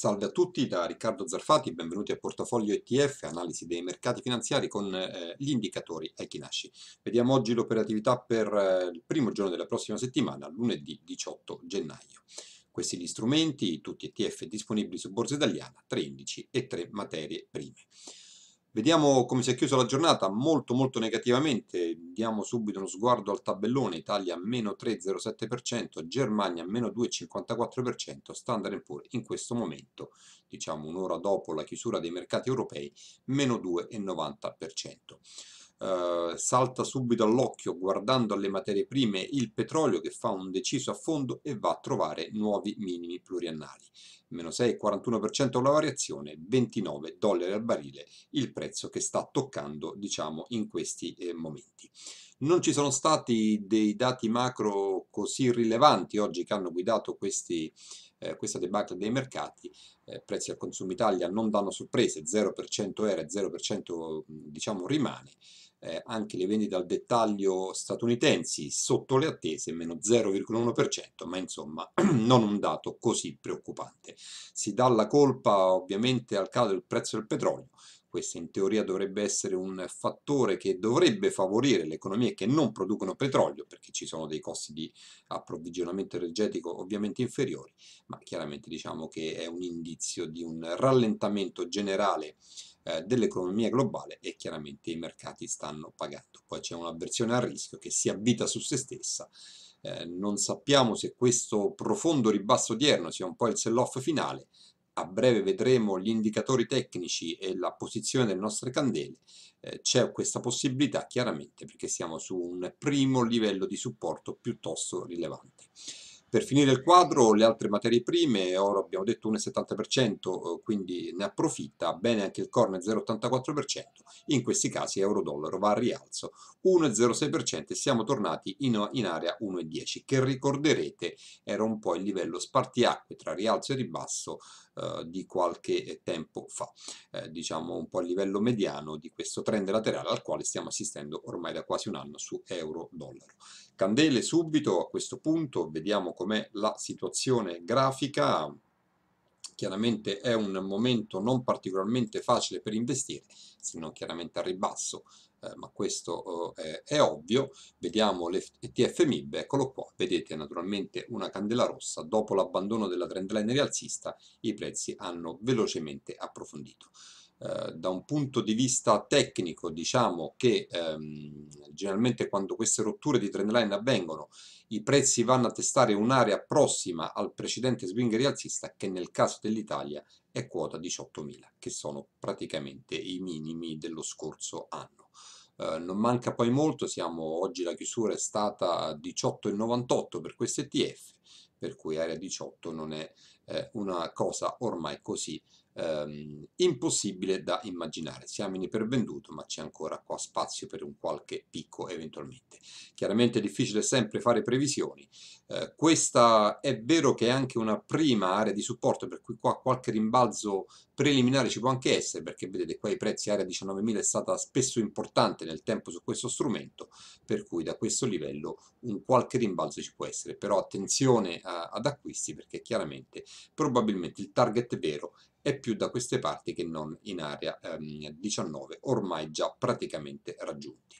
Salve a tutti da Riccardo Zarfati, benvenuti a Portafoglio ETF, analisi dei mercati finanziari con eh, gli indicatori Eikinashi. Vediamo oggi l'operatività per eh, il primo giorno della prossima settimana, lunedì 18 gennaio. Questi gli strumenti, tutti ETF disponibili su Borsa Italiana, 13 e 3 materie prime. Vediamo come si è chiusa la giornata, molto molto negativamente, diamo subito uno sguardo al tabellone, Italia meno 3,07%, Germania meno 2,54%, Standard Poor's in questo momento, diciamo un'ora dopo la chiusura dei mercati europei, meno 2,90%. Eh, salta subito all'occhio guardando alle materie prime il petrolio che fa un deciso affondo e va a trovare nuovi minimi pluriannali. Meno 6,41% la variazione, 29 dollari al barile il prezzo che sta toccando diciamo in questi eh, momenti. Non ci sono stati dei dati macro così rilevanti oggi che hanno guidato questi eh, questa debacle dei mercati, eh, prezzi al consumo Italia non danno sorprese, 0% era e 0% diciamo rimane, eh, anche le vendite al dettaglio statunitensi sotto le attese, meno 0,1%, ma insomma non un dato così preoccupante. Si dà la colpa ovviamente al calo del prezzo del petrolio, questo in teoria dovrebbe essere un fattore che dovrebbe favorire le economie che non producono petrolio, perché ci sono dei costi di approvvigionamento energetico ovviamente inferiori, ma chiaramente diciamo che è un indizio di un rallentamento generale eh, dell'economia globale e chiaramente i mercati stanno pagando. Poi c'è un'avversione al rischio che si abita su se stessa, eh, non sappiamo se questo profondo ribasso odierno sia un po' il sell-off finale, a breve vedremo gli indicatori tecnici e la posizione delle nostre candele, eh, c'è questa possibilità chiaramente perché siamo su un primo livello di supporto piuttosto rilevante. Per finire il quadro, le altre materie prime, ora abbiamo detto 1,70%, eh, quindi ne approfitta, bene anche il corno 0,84%, in questi casi euro-dollaro va a rialzo 1,06% e siamo tornati in, in area 1,10 che ricorderete era un po' il livello spartiacque tra rialzo e ribasso eh, di qualche tempo fa, eh, diciamo un po' il livello mediano di questo trend laterale al quale stiamo assistendo ormai da quasi un anno su euro-dollaro. Candele subito a questo punto, vediamo com'è la situazione grafica. Chiaramente è un momento non particolarmente facile per investire, se non chiaramente a ribasso, eh, ma questo eh, è, ovvio. Vediamo l'ETF MIB, eccolo qua, vedete naturalmente una candela rossa, dopo l'abbandono della trendline rialzista i prezzi hanno velocemente approfondito. Eh, da un punto di vista tecnico diciamo che ehm, generalmente quando queste rotture di trend line avvengono i prezzi vanno a testare un'area prossima al precedente swing rialzista che nel caso dell'Italia è quota 18.000 che sono praticamente i minimi dello scorso anno. Eh, non manca poi molto, siamo, oggi la chiusura è stata 18,98 per questo ETF, per cui area 18 non è eh, una cosa ormai così ehm, impossibile da immaginare. Siamo in ipervenduto, ma c'è ancora qua spazio per un qualche picco eventualmente. Chiaramente è difficile sempre fare previsioni. Eh, questa è vero che è anche una prima area di supporto, per cui qua qualche rimbalzo preliminare ci può anche essere perché vedete qua i prezzi area 19.000 è stata spesso importante nel tempo su questo strumento per cui da questo livello un qualche rimbalzo ci può essere però attenzione a, ad acquisti perché chiaramente probabilmente il target vero è più da queste parti che non in area ehm, 19 ormai già praticamente raggiunti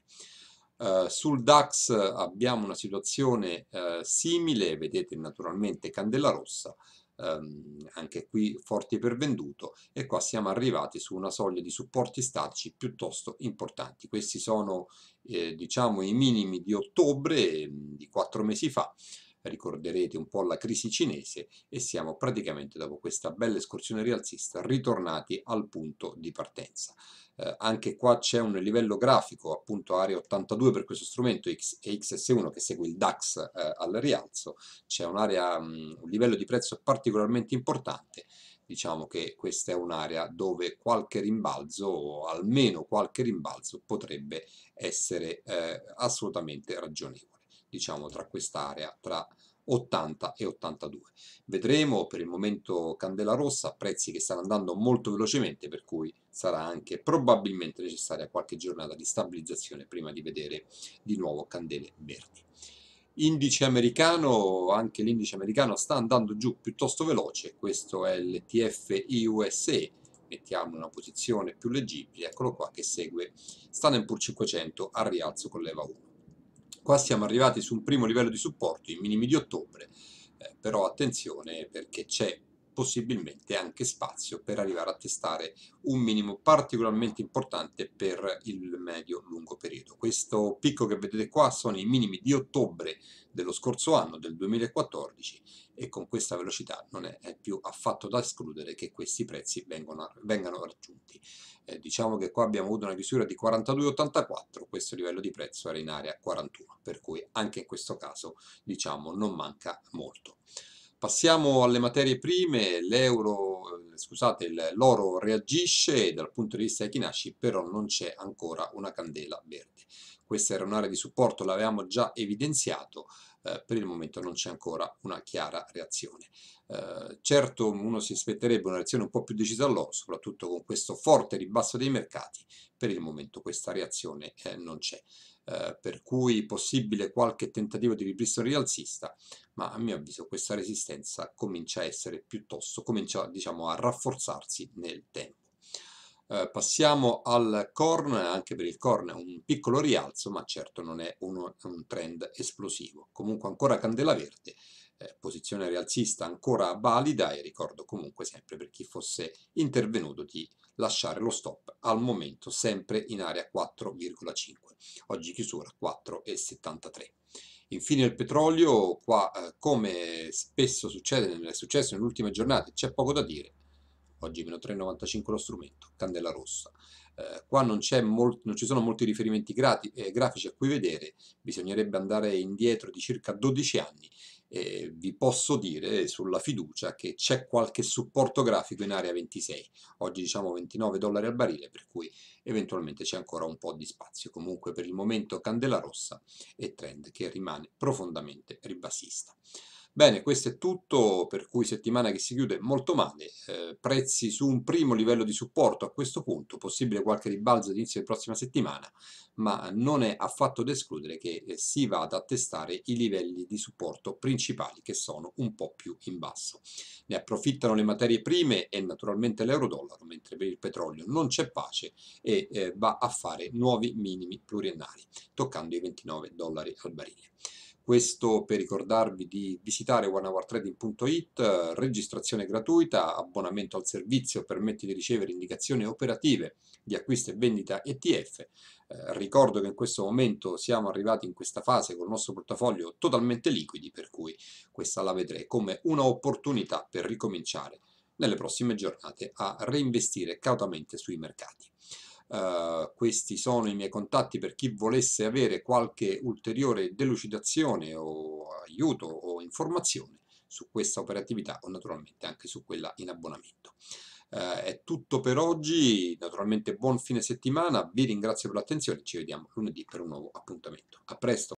Uh, sul DAX abbiamo una situazione uh, simile, vedete naturalmente candela rossa, Ehm, anche qui forti per venduto e qua siamo arrivati su una soglia di supporti statici piuttosto importanti. Questi sono eh, diciamo i minimi di ottobre mm, di quattro mesi fa ricorderete un po' la crisi cinese e siamo praticamente dopo questa bella escursione rialzista ritornati al punto di partenza. Eh, anche qua c'è un livello grafico appunto area 82 per questo strumento X, e XS1 che segue il DAX eh, al rialzo, c'è un, un livello di prezzo particolarmente importante diciamo che questa è un'area dove qualche rimbalzo o almeno qualche rimbalzo potrebbe essere eh, assolutamente ragionevole diciamo tra quest'area, tra 80 e 82. Vedremo per il momento candela rossa, prezzi che stanno andando molto velocemente, per cui sarà anche probabilmente necessaria qualche giornata di stabilizzazione prima di vedere di nuovo candele verdi. Indice americano, anche l'indice americano sta andando giù piuttosto veloce, questo è l'ETF IUSE, mettiamo una posizione più leggibile, eccolo qua che segue Standard Poor's 500 al rialzo con leva 1. Qua siamo arrivati su un primo livello di supporto, i minimi di ottobre, eh, però attenzione perché c'è possibilmente anche spazio per arrivare a testare un minimo particolarmente importante per il medio-lungo periodo. Questo picco che vedete qua sono i minimi di ottobre dello scorso anno, del 2014, e con questa velocità non è più affatto da escludere che questi prezzi vengano, vengano raggiunti. Eh, diciamo che qua abbiamo avuto una chiusura di 42,84, questo livello di prezzo era in area 41, per cui anche in questo caso diciamo non manca molto. Passiamo alle materie prime, eh, l'oro reagisce dal punto di vista dei chinashi però non c'è ancora una candela verde. Questa era un'area di supporto, l'avevamo già evidenziato, eh, per il momento non c'è ancora una chiara reazione. Eh, certo uno si aspetterebbe una reazione un po' più decisa all'oro, soprattutto con questo forte ribasso dei mercati, per il momento questa reazione eh, non c'è. Eh, per cui possibile qualche tentativo di ripristino rialzista, ma a mio avviso questa resistenza comincia a essere piuttosto, comincia diciamo a rafforzarsi nel tempo. Eh, passiamo al corn, anche per il corn un piccolo rialzo, ma certo non è uno, un trend esplosivo. Comunque ancora candela verde, eh, posizione rialzista ancora valida e ricordo comunque sempre per chi fosse intervenuto di lasciare lo stop al momento sempre in area 4,5, oggi chiusura 4,73. Infine il petrolio, qua eh, come spesso succede, è successo nelle ultime giornate, c'è poco da dire, oggi meno 3,95 lo strumento, candela rossa. Eh, qua non, molt, non, ci sono molti riferimenti grati, eh, grafici a cui vedere, bisognerebbe andare indietro di circa 12 anni eh, vi posso dire sulla fiducia che c'è qualche supporto grafico in area 26, oggi diciamo 29 dollari al barile, per cui eventualmente c'è ancora un po' di spazio, comunque per il momento candela rossa e trend che rimane profondamente ribassista. Bene, questo è tutto, per cui settimana che si chiude molto male, eh, prezzi su un primo livello di supporto a questo punto, possibile qualche ribalzo all'inizio della prossima settimana, ma non è affatto da escludere che eh, si vada a testare i livelli di supporto principali che sono un po' più in basso. Ne approfittano le materie prime e naturalmente l'euro-dollaro, mentre per il petrolio non c'è pace e eh, va a fare nuovi minimi pluriennali, toccando i 29 dollari al barile. Questo per ricordarvi di visitare onehourtrading.it, registrazione gratuita, abbonamento al servizio permette di ricevere indicazioni operative di acquisto e vendita ETF. Eh, ricordo che in questo momento siamo arrivati in questa fase con il nostro portafoglio totalmente liquidi, per cui questa la vedrei come un'opportunità per ricominciare nelle prossime giornate a reinvestire cautamente sui mercati. Eh, questi sono i miei contatti per chi volesse avere qualche ulteriore delucidazione o aiuto o informazione su questa operatività o naturalmente anche su quella in abbonamento. Uh, è tutto per oggi, naturalmente buon fine settimana, vi ringrazio per l'attenzione, ci vediamo lunedì per un nuovo appuntamento. A presto!